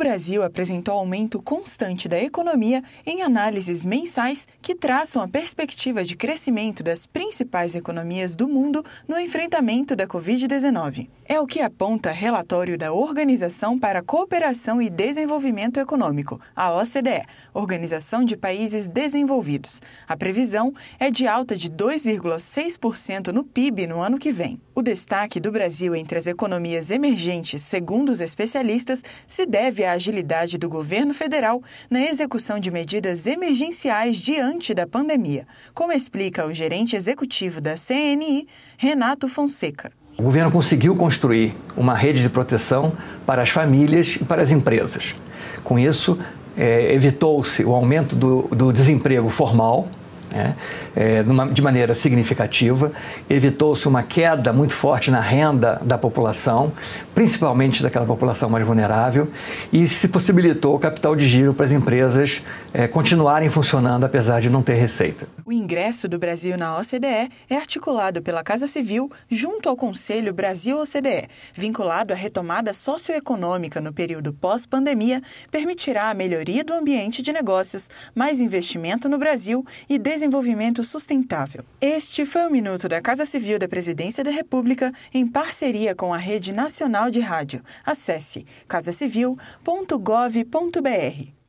Brasil apresentou aumento constante da economia em análises mensais que traçam a perspectiva de crescimento das principais economias do mundo no enfrentamento da Covid-19. É o que aponta relatório da Organização para a Cooperação e Desenvolvimento Econômico, a OCDE, Organização de Países Desenvolvidos. A previsão é de alta de 2,6% no PIB no ano que vem. O destaque do Brasil entre as economias emergentes, segundo os especialistas, se deve à agilidade do governo federal na execução de medidas emergenciais diante da pandemia, como explica o gerente executivo da CNI, Renato Fonseca. O governo conseguiu construir uma rede de proteção para as famílias e para as empresas. Com isso, é, evitou-se o aumento do, do desemprego formal né? é, de maneira significativa. Evitou-se uma queda muito forte na renda da população, principalmente daquela população mais vulnerável, e se possibilitou o capital de giro para as empresas é, continuarem funcionando apesar de não ter receita. O ingresso do Brasil na OCDE é articulado pela Casa Civil junto ao Conselho Brasil-OCDE, vinculado à retomada socioeconômica no período pós-pandemia, permitirá a melhoria do ambiente de negócios, mais investimento no Brasil e desenvolvimento Desenvolvimento Sustentável. Este foi o minuto da Casa Civil da Presidência da República em parceria com a Rede Nacional de Rádio. Acesse casacivil.gov.br.